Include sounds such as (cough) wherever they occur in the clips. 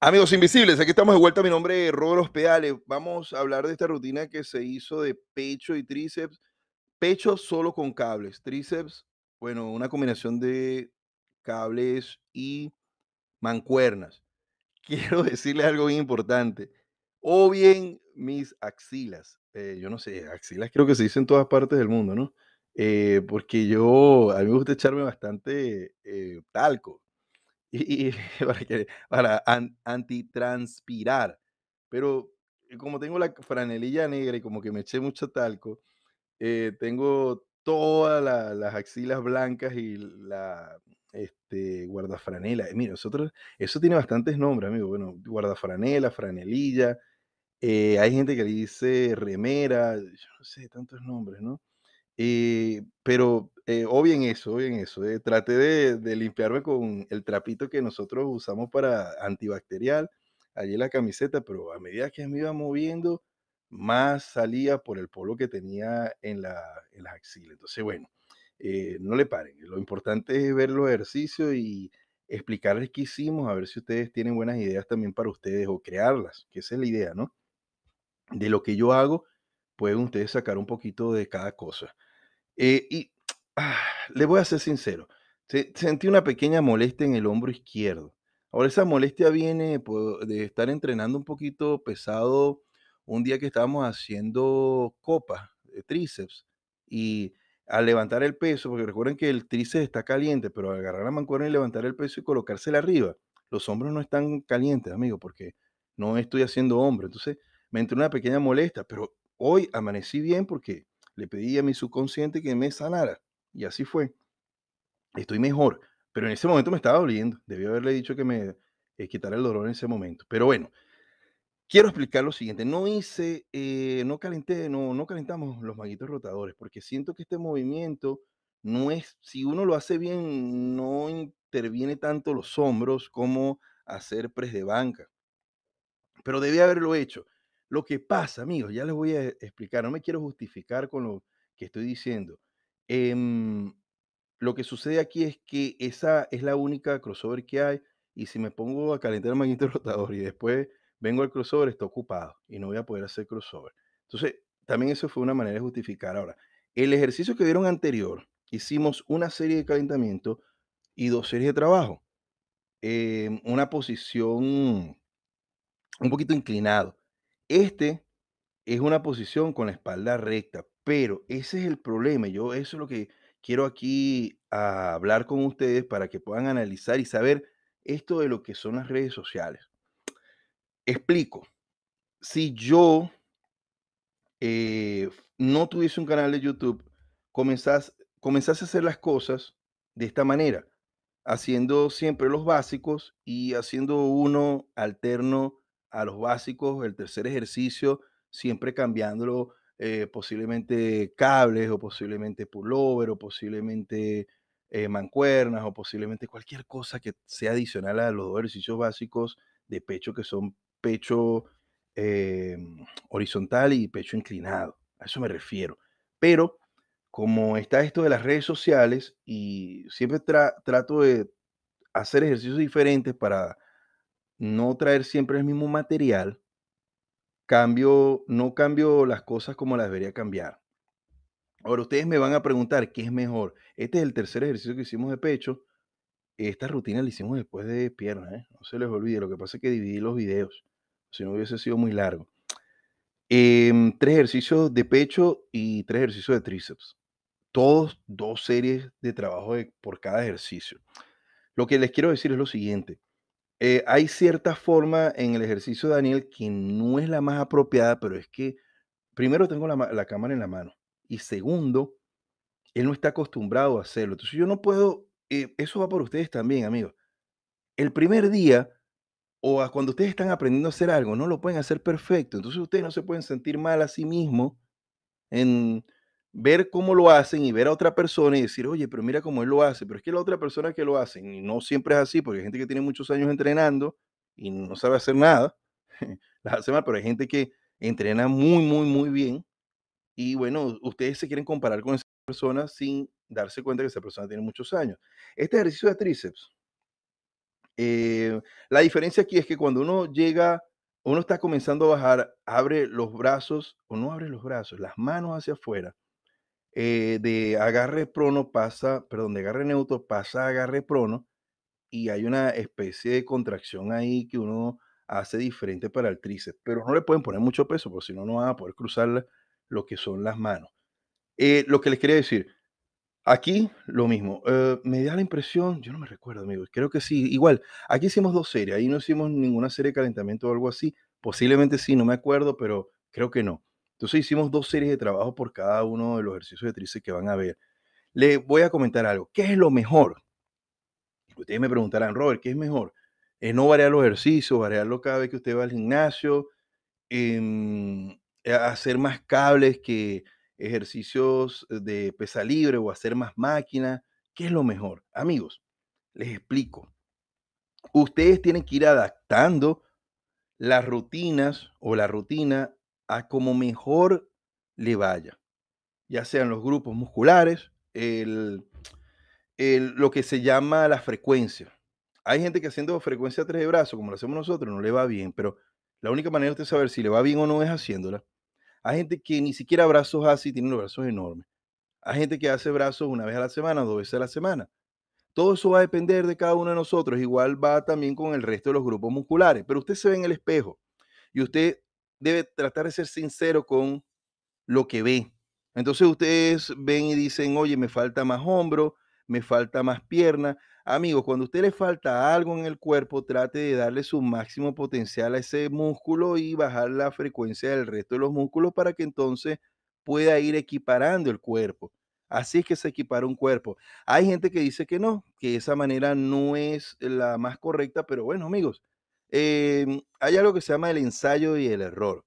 Amigos invisibles, aquí estamos de vuelta. Mi nombre es Rodros Pedales. Vamos a hablar de esta rutina que se hizo de pecho y tríceps. Pecho solo con cables, tríceps, bueno, una combinación de cables y mancuernas. (laughs) Quiero decirle algo bien importante. O bien mis axilas. Eh, yo no sé, axilas creo que se dicen en todas partes del mundo, ¿no? Eh, porque yo, a mí me gusta echarme bastante eh, talco (laughs) y, para, que, para antitranspirar. Pero como tengo la franelilla negra y como que me eché mucho talco, tengo todas las axilas blancas y la, este, guardafranela. Mira, nosotros, eso tiene bastantes nombres, amigo. Bueno, guardafranela, franelilla. Eh, hay gente que le dice remera, yo no sé, tantos nombres, ¿no? Eh, pero eh, en eso, en eso. Eh, Traté de, limpiarme con el trapito que nosotros usamos para antibacterial, allí la camiseta, pero a medida que me iba moviendo, más salía por el polo que tenía en, la, en las axilas. Entonces, bueno, eh, no le paren. Lo importante es ver los ejercicios y explicarles qué hicimos, a ver si ustedes tienen buenas ideas también para ustedes o crearlas, que es la idea, ¿no? De lo que yo hago, pueden ustedes sacar un poquito de cada cosa. Eh, y ah, les voy a ser sincero, sentí una pequeña molestia en el hombro izquierdo. Ahora esa molestia viene pues, de estar entrenando un poquito pesado un día que estábamos haciendo copas, de eh, tríceps, y al levantar el peso, porque recuerden que el tríceps está caliente, pero al agarrar la mancuerna y levantar el peso y colocársela arriba, los hombros no están calientes, amigo, porque no estoy haciendo hombro. Entonces me entró una pequeña molestia, pero hoy amanecí bien porque le pedí a mi subconsciente que me sanara. Y así fue. Estoy mejor, pero en ese momento me estaba doliendo. Debí haberle dicho que me eh, quitara el dolor en ese momento. Pero bueno, Quiero explicar lo siguiente, no hice, eh, no calenté, no, no calentamos los maguitos rotadores, porque siento que este movimiento no es, si uno lo hace bien, no interviene tanto los hombros como hacer pres de banca. Pero debí haberlo hecho. Lo que pasa, amigos, ya les voy a explicar, no me quiero justificar con lo que estoy diciendo. Em, lo que sucede aquí es que esa es la única crossover que hay y si me pongo a calentar el magnito (laughs) rotador y después vengo al crossover, está ocupado y no voy a poder hacer crossover. Entonces, también eso fue una manera de justificar. Ahora, el ejercicio que vieron anterior, hicimos una serie de calentamiento y dos series de trabajo. Em, una posición un poquito inclinado. Este es una posición con la espalda recta, pero ese es el problema. Yo eso es lo que quiero aquí hablar con ustedes para que puedan analizar y saber esto de lo que son las redes sociales. Explico. Si yo eh, no tuviese un canal de YouTube, comenzase, a hacer las cosas de esta manera, haciendo siempre los básicos y haciendo uno alterno a los básicos, el tercer ejercicio, siempre cambiándolo, eh, posiblemente cables o posiblemente pullover o posiblemente eh, mancuernas o posiblemente cualquier cosa que sea adicional a los dos ejercicios básicos de pecho que son pecho eh, horizontal y pecho inclinado. A eso me refiero. Pero como está esto de las redes sociales y siempre trato de hacer ejercicios diferentes para no traer siempre el mismo material, cambio, no cambio las cosas como las debería cambiar. Ahora ustedes me van a preguntar qué es mejor. Este es el tercer ejercicio que hicimos de pecho. Esta rutina la hicimos después de piernas, ¿eh? no se les olvide. Lo que pasa es que dividí los videos si no hubiese sido muy largo. Em, tres ejercicios de pecho y tres ejercicios de tríceps. Todos dos series de trabajo por cada ejercicio. Lo que les quiero decir es lo siguiente. Eh, hay cierta forma en el ejercicio de Daniel que no es la más apropiada, pero es que primero tengo la, cámara en la mano y segundo, él no está acostumbrado a hacerlo. Entonces yo no puedo, eh, eso va por ustedes también, amigos. El primer día o cuando ustedes están aprendiendo a hacer algo, no lo pueden hacer perfecto. Entonces ustedes no se pueden sentir mal a sí mismos en ver cómo lo hacen y ver a otra persona y decir, oye, pero mira cómo él lo hace, pero es que la otra persona que lo hace, y no siempre es así, porque hay gente que tiene muchos años entrenando y no sabe hacer nada, la (laughs) hace mal, pero hay gente que entrena muy, muy, muy bien y bueno, ustedes se quieren comparar con esa persona sin darse cuenta que esa persona tiene muchos años. Este ejercicio de tríceps, eh, la diferencia aquí es que cuando uno llega, uno está comenzando a bajar, abre los brazos, o no abre los brazos, las manos hacia afuera. Eh, de agarre prono pasa, perdón, de agarre neutro pasa a agarre prono y hay una especie de contracción ahí que uno hace diferente para el tríceps, pero no le pueden poner mucho peso porque si no, no van a poder cruzar lo que son las manos. Eh, lo que les quería decir, Aquí lo mismo. Eh, me da la impresión, yo no me recuerdo, amigos, creo que sí. Igual, aquí hicimos dos series, ahí no hicimos ninguna serie de calentamiento o algo así. Posiblemente sí, no me acuerdo, pero creo que no. Entonces hicimos dos series de trabajo por cada uno de los ejercicios de tríceps que van a ver. Le voy a comentar algo. ¿Qué es lo mejor? Ustedes me preguntarán, Robert, ¿qué es mejor? Es no variar los ejercicios, variarlo cada vez que usted va al gimnasio, em, eh, hacer más cables que ejercicios eh, de pesa libre o hacer más máquina. ¿Qué es lo mejor? Amigos, les explico. Ustedes tienen que ir adaptando las rutinas o la rutina a como mejor le vaya, ya sean los grupos musculares, el, lo que se llama la frecuencia. Hay gente que haciendo frecuencia 3 de brazo, como lo hacemos nosotros, no le va bien, pero la única manera de saber si le va bien o no es haciéndola. Hay gente que ni siquiera brazos así y tiene los brazos enormes. Hay gente que hace brazos una vez a la semana, dos veces a la semana. Todo eso va a depender de cada uno de nosotros. Igual va también con el resto de los grupos musculares. Pero usted se ve en el espejo y usted debe tratar de ser sincero con lo que ve. Entonces ustedes ven y dicen, oye, me falta más hombro, me falta más pierna, Amigos, cuando a usted le falta algo en el cuerpo, trate de darle su máximo potencial a ese músculo y bajar la frecuencia del resto de los músculos para que entonces pueda ir equiparando el cuerpo. Así es que se equipara un cuerpo. Hay gente que dice que no, que esa manera no es la más correcta, pero bueno, amigos, em, hay algo que se llama el ensayo y el error.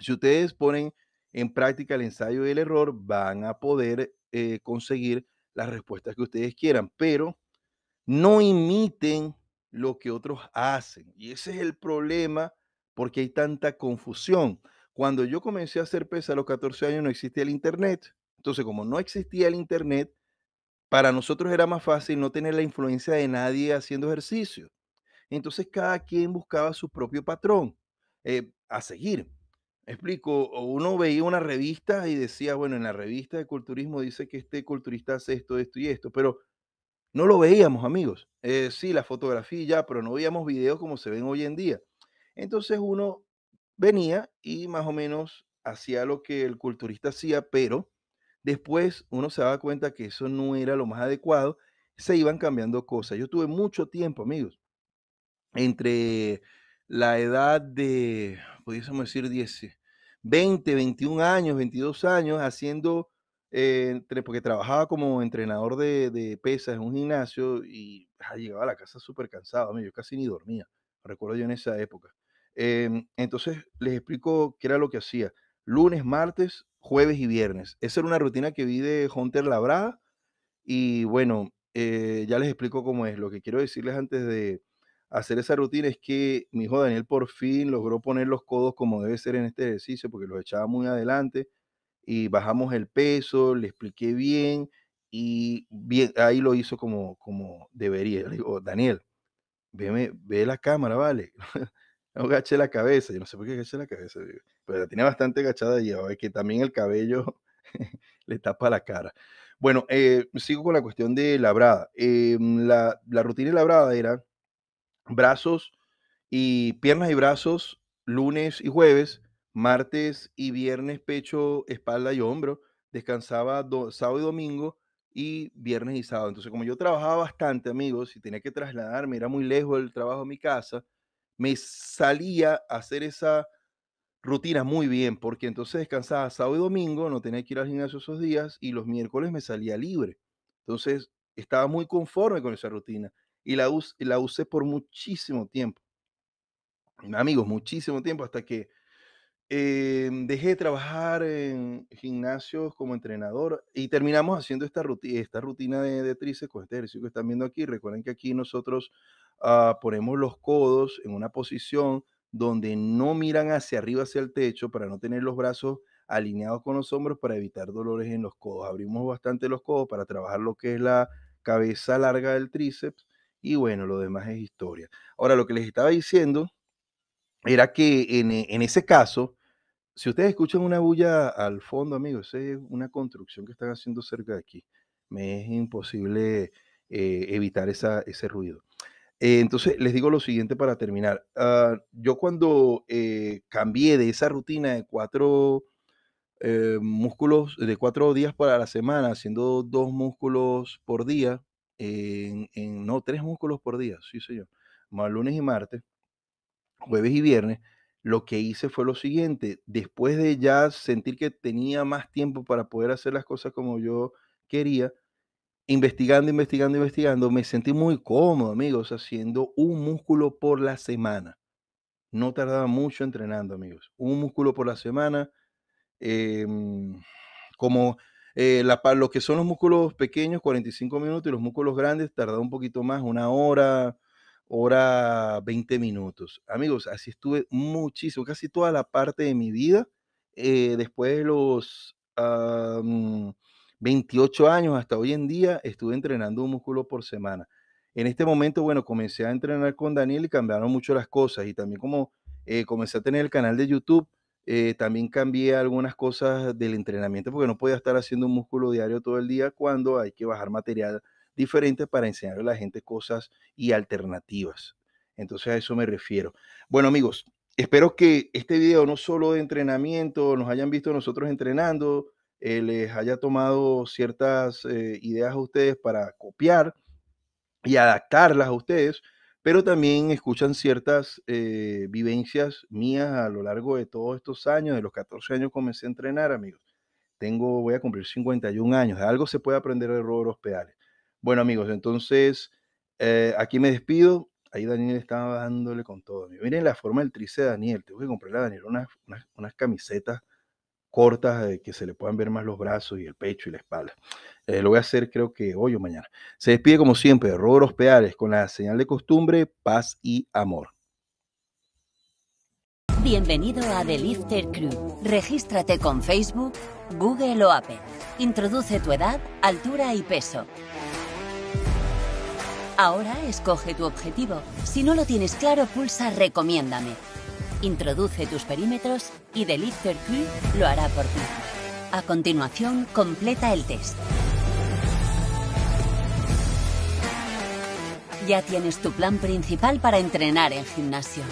Si ustedes ponen en práctica el ensayo y el error, van a poder eh, conseguir las respuestas que ustedes quieran, pero no imiten lo que otros hacen. Y ese es el problema porque hay tanta confusión. Cuando yo comencé a hacer pesa a los 14 años no existía el Internet. Entonces, como no existía el Internet, para nosotros era más fácil no tener la influencia de nadie haciendo ejercicio. Entonces, cada quien buscaba su propio patrón eh, a seguir. Explico, uno veía una revista y decía, bueno, en la revista de culturismo dice que este culturista hace esto, esto y esto, pero no lo veíamos, amigos. Eh, sí, la fotografía ya, pero no veíamos videos como se ven hoy en día. Entonces uno venía y más o menos hacía lo que el culturista hacía, pero después uno se daba cuenta que eso no era lo más adecuado. Se iban cambiando cosas. Yo tuve mucho tiempo, amigos, entre la edad de, pudiésemos decir, 10, 20, 21 años, 22 años, haciendo entre, porque trabajaba como entrenador de, pesas en un gimnasio y ah, llegaba a la casa súper cansado, yo casi ni dormía, recuerdo yo en esa época. Em, entonces les explico qué era lo que hacía. Lunes, martes, jueves y viernes. Esa era una rutina que vi de Hunter Labrada y bueno, eh, ya les explico cómo es. Lo que quiero decirles antes de hacer esa rutina es que mi hijo Daniel por fin logró poner los codos como debe ser en este ejercicio porque los echaba muy adelante y bajamos el peso, le expliqué bien y bien, ahí lo hizo como, como debería. Le digo, Daniel, ve la cámara, vale. (laughs) no agaché la cabeza, yo no sé por qué agaché la cabeza, pero la tenía bastante agachada y es que también el cabello (laughs) le tapa la cara. Bueno, eh, sigo con la cuestión de labrada. Eh, la, la, rutina de labrada era brazos y piernas y brazos lunes y jueves Martes y viernes pecho, espalda y hombro. Descansaba sábado y domingo y viernes y sábado. Entonces, como yo trabajaba bastante, amigos, y tenía que trasladarme, era muy lejos el trabajo a mi casa, me salía a hacer esa rutina muy bien, porque entonces descansaba sábado y domingo, no tenía que ir al gimnasio esos días y los miércoles me salía libre. Entonces, estaba muy conforme con esa rutina y la, la usé por muchísimo tiempo. Amigos, muchísimo tiempo hasta que eh, dejé de trabajar en gimnasios como entrenador y terminamos haciendo esta rutina, esta rutina de, tríceps tríceps, este ejercicio que están viendo aquí. Recuerden que aquí nosotros ah, ponemos los codos en una posición donde no miran hacia arriba, hacia el techo, para no tener los brazos alineados con los hombros para evitar dolores en los codos. Abrimos bastante los codos para trabajar lo que es la cabeza larga del tríceps y bueno, lo demás es historia. Ahora, lo que les estaba diciendo era que en ese caso, si ustedes escuchan una bulla al fondo, amigos, es una construcción que están haciendo cerca de aquí. Me es imposible eh, evitar ese ruido. Eh, entonces, les digo lo siguiente para terminar. Ah, yo cuando eh, cambié de esa rutina de cuatro músculos, de cuatro días para la semana, haciendo dos músculos por día, en, no, tres músculos por día, sí señor, más lunes y martes, jueves y viernes, lo que hice fue lo siguiente, después de ya sentir que tenía más tiempo para poder hacer las cosas como yo quería, investigando, investigando, investigando, me sentí muy cómodo, amigos, haciendo un músculo por la semana. No tardaba mucho entrenando, amigos. Un músculo por la semana, em, como eh, lo que son los músculos pequeños, 45 minutos, y los músculos grandes tardaba un poquito más, una hora, hora 20 minutos. Amigos, así estuve muchísimo, casi toda la parte de mi vida. Eh, después de los 28 ah, mm, años hasta hoy en día, estuve entrenando un músculo por semana. En este momento, bueno, comencé a entrenar con Daniel y cambiaron mucho las cosas. Y también como eh, comencé a tener el canal de YouTube, eh, también cambié algunas cosas del entrenamiento porque no podía estar haciendo un músculo diario todo el día cuando hay que bajar material diferente para enseñarle a la gente cosas y alternativas. Entonces a eso me refiero. Bueno amigos, espero que este video no solo de entrenamiento, nos hayan visto nosotros entrenando, eh, les haya tomado ciertas eh, ideas a ustedes para copiar y adaptarlas a ustedes, pero también escuchan ciertas eh, vivencias mías a lo largo de todos estos años, de los 14 años comencé a entrenar amigos. Tengo, voy a cumplir 51 años, algo se puede aprender de los Hospedales. Bueno, amigos, entonces eh, aquí me despido. Ahí Daniel estaba dándole con todo. Miren la forma del trice de Daniel. Tengo que comprarle a Daniel unas, unas, camisetas cortas eh, que se le puedan ver más los brazos y el pecho y la espalda. Eh, lo voy a hacer creo que hoy o mañana. Se despide como siempre, roros Peares, con la señal de costumbre, paz y amor. Bienvenido a The Lifter Crew. Regístrate con Facebook, Google o Apple. Introduce tu edad, altura y peso. Ahora escoge tu objetivo. Si no lo tienes claro, pulsa Recomiéndame. Introduce tus perímetros y The Lifter lo hará por ti. A continuación, completa el test. Ya tienes tu plan principal para entrenar en gimnasio.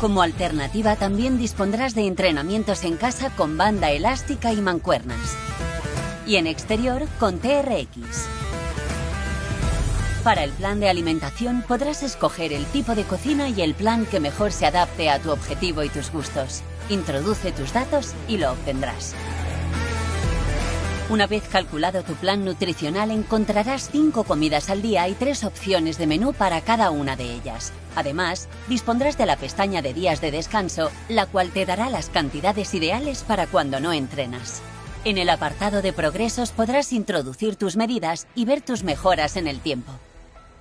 Como alternativa también dispondrás de entrenamientos en casa con banda elástica y mancuernas. Y en exterior con TRX. Para el plan de alimentación podrás escoger el tipo de cocina y el plan que mejor se adapte a tu objetivo y tus gustos. Introduce tus datos y lo obtendrás. Una vez calculado tu plan nutricional encontrarás 5 comidas al día y 3 opciones de menú para cada una de ellas. Además, dispondrás de la pestaña de días de descanso, la cual te dará las cantidades ideales para cuando no entrenas. En el apartado de progresos podrás introducir tus medidas y ver tus mejoras en el tiempo.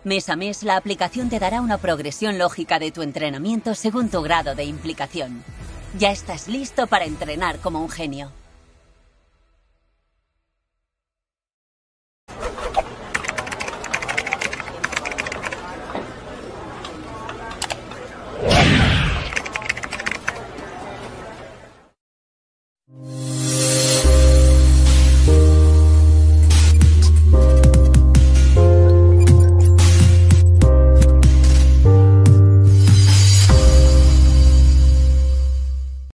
Mes a mes, la aplicación te dará una progresión lógica de tu entrenamiento según tu grado de implicación. Ya estás listo para entrenar como un genio.